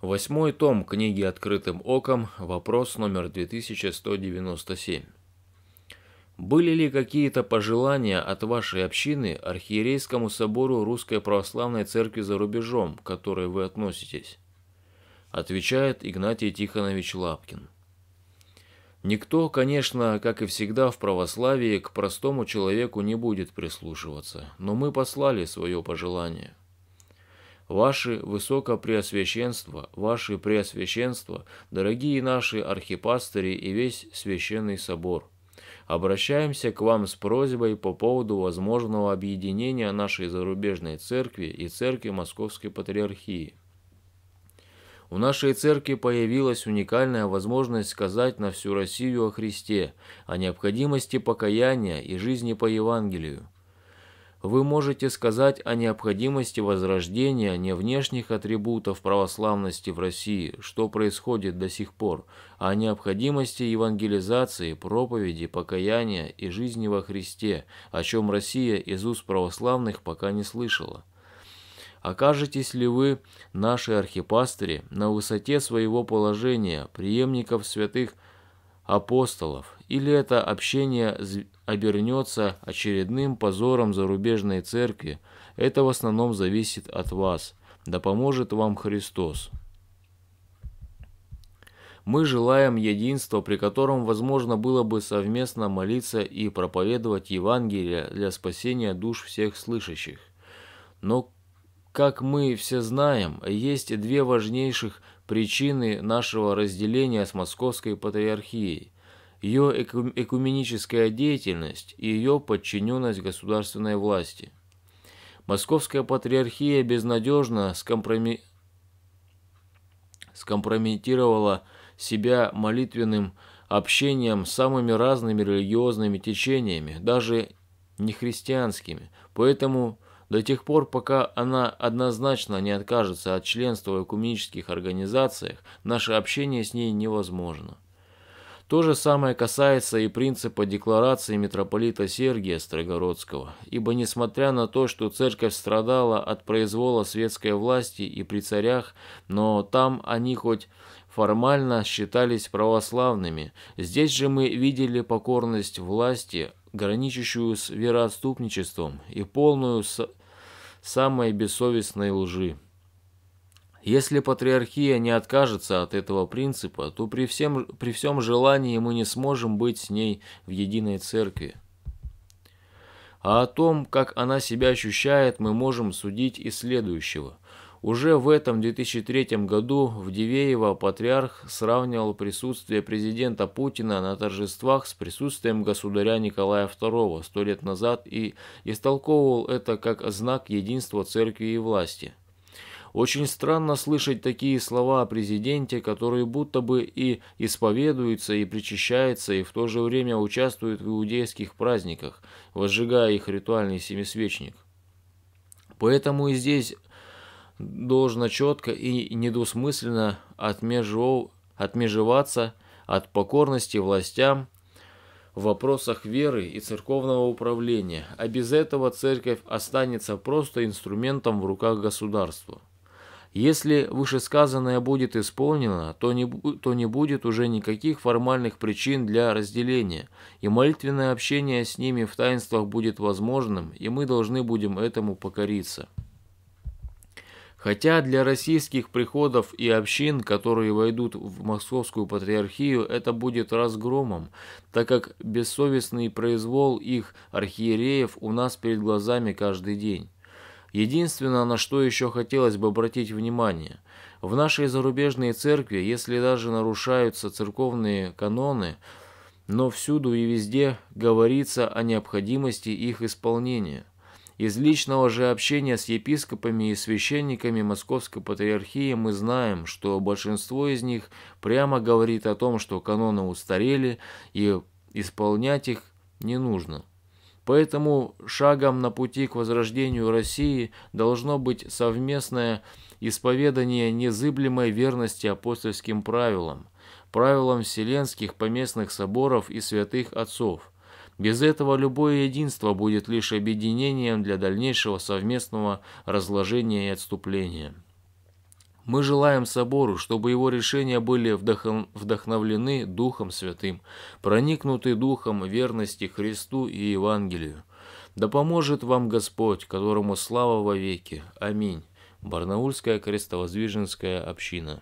Восьмой том книги «Открытым оком», вопрос номер 2197. Были ли какие-то пожелания от вашей общины Архиерейскому собору Русской Православной Церкви за рубежом, к которой вы относитесь? Отвечает Игнатий Тихонович Лапкин. Никто, конечно, как и всегда в православии, к простому человеку не будет прислушиваться, но мы послали свое пожелание – Ваше Высокопреосвященство, Ваше Преосвященство, дорогие наши архипастыри и весь Священный Собор, обращаемся к вам с просьбой по поводу возможного объединения нашей зарубежной церкви и церкви Московской Патриархии. У нашей церкви появилась уникальная возможность сказать на всю Россию о Христе, о необходимости покаяния и жизни по Евангелию – вы можете сказать о необходимости возрождения не внешних атрибутов православности в России, что происходит до сих пор, а о необходимости евангелизации, проповеди, покаяния и жизни во Христе, о чем Россия из уст православных пока не слышала. Окажетесь ли вы, наши архипастыри, на высоте своего положения, преемников святых – апостолов, или это общение обернется очередным позором зарубежной церкви, это в основном зависит от вас. Да поможет вам Христос. Мы желаем единства, при котором возможно было бы совместно молиться и проповедовать Евангелие для спасения душ всех слышащих. Но, как мы все знаем, есть две важнейших причины нашего разделения с Московской Патриархией, ее экуменическая деятельность и ее подчиненность государственной власти. Московская Патриархия безнадежно скомпроми... скомпрометировала себя молитвенным общением с самыми разными религиозными течениями, даже нехристианскими, поэтому до тех пор, пока она однозначно не откажется от членства в экуменических организациях, наше общение с ней невозможно. То же самое касается и принципа декларации митрополита Сергия Строгородского, ибо несмотря на то, что церковь страдала от произвола светской власти и при царях, но там они хоть формально считались православными, здесь же мы видели покорность власти, граничащую с вероотступничеством и полную самой бессовестной лжи. Если патриархия не откажется от этого принципа, то при всем, при всем желании мы не сможем быть с ней в единой церкви. А о том, как она себя ощущает, мы можем судить из следующего – уже в этом 2003 году в Дивеево патриарх сравнивал присутствие президента Путина на торжествах с присутствием государя Николая II сто лет назад и истолковывал это как знак единства церкви и власти. Очень странно слышать такие слова о президенте, который будто бы и исповедуется, и причащается, и в то же время участвует в иудейских праздниках, возжигая их ритуальный семисвечник. Поэтому и здесь должно четко и недвусмысленно отмежев... отмежеваться от покорности властям в вопросах веры и церковного управления, а без этого церковь останется просто инструментом в руках государства. Если вышесказанное будет исполнено, то не, то не будет уже никаких формальных причин для разделения, и молитвенное общение с ними в таинствах будет возможным, и мы должны будем этому покориться. Хотя для российских приходов и общин, которые войдут в Московскую патриархию, это будет разгромом, так как бессовестный произвол их архиереев у нас перед глазами каждый день. Единственное, на что еще хотелось бы обратить внимание, в нашей зарубежной церкви, если даже нарушаются церковные каноны, но всюду и везде говорится о необходимости их исполнения. Из личного же общения с епископами и священниками Московской Патриархии мы знаем, что большинство из них прямо говорит о том, что каноны устарели и исполнять их не нужно. Поэтому шагом на пути к возрождению России должно быть совместное исповедание незыблемой верности апостольским правилам, правилам вселенских поместных соборов и святых отцов. Без этого любое единство будет лишь объединением для дальнейшего совместного разложения и отступления. Мы желаем собору, чтобы его решения были вдохновлены Духом Святым, проникнуты Духом верности Христу и Евангелию. Да поможет вам Господь, которому слава во веки. Аминь. Барнаульская крестовоздвиженская община.